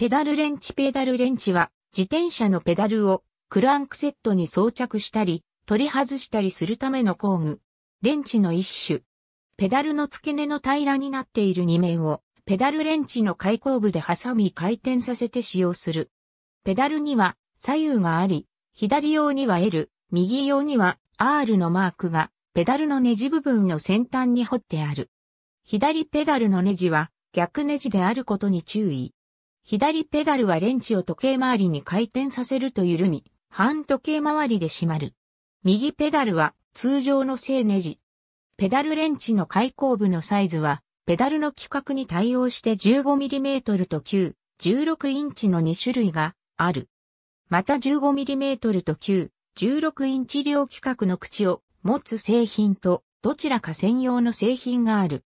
ペダルレンチペダルレンチは自転車のペダルをクランクセットに装着したり取り外したりするための工具。レンチの一種。ペダルの付け根の平らになっている2面をペダルレンチの開口部で挟み回転させて使用する。ペダルには左右があり、左用には L、右用には R のマークがペダルのネジ部分の先端に掘ってある。左ペダルのネジは逆ネジであることに注意。左ペダルはレンチを時計回りに回転させると緩み、半時計回りで閉まる。右ペダルは通常の正ネジ。ペダルレンチの開口部のサイズは、ペダルの規格に対応して 15mm と9、16インチの2種類がある。また 15mm と9、16インチ両規格の口を持つ製品とどちらか専用の製品がある。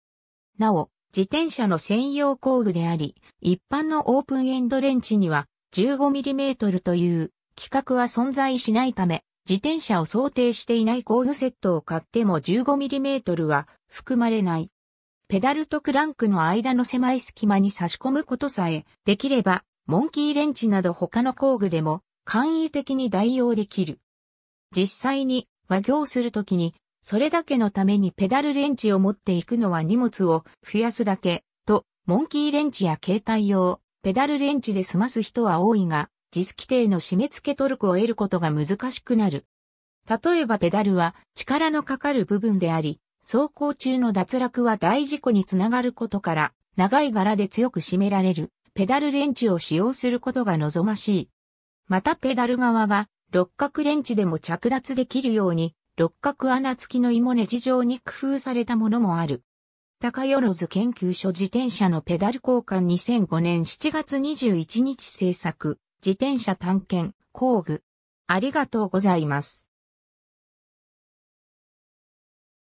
なお、自転車の専用工具であり、一般のオープンエンドレンチには 15mm という規格は存在しないため、自転車を想定していない工具セットを買っても 15mm は含まれない。ペダルとクランクの間の狭い隙間に差し込むことさえ、できれば、モンキーレンチなど他の工具でも簡易的に代用できる。実際に和行するときにそれだけのためにペダルレンチを持っていくのは荷物を増やすだけ、と、モンキーレンチや携帯用、ペダルレンチで済ます人は多いが、実規定の締め付けトルクを得ることが難しくなる。例えばペダルは力のかかる部分であり、走行中の脱落は大事故につながることから、長い柄で強く締められる、ペダルレンチを使用することが望ましい。またペダル側が六角レンチでも着脱できるように六角穴付きの芋ネジ状に工夫されたものもある。高よろず研究所自転車のペダル交換2005年7月21日制作、自転車探検、工具。ありがとうございます。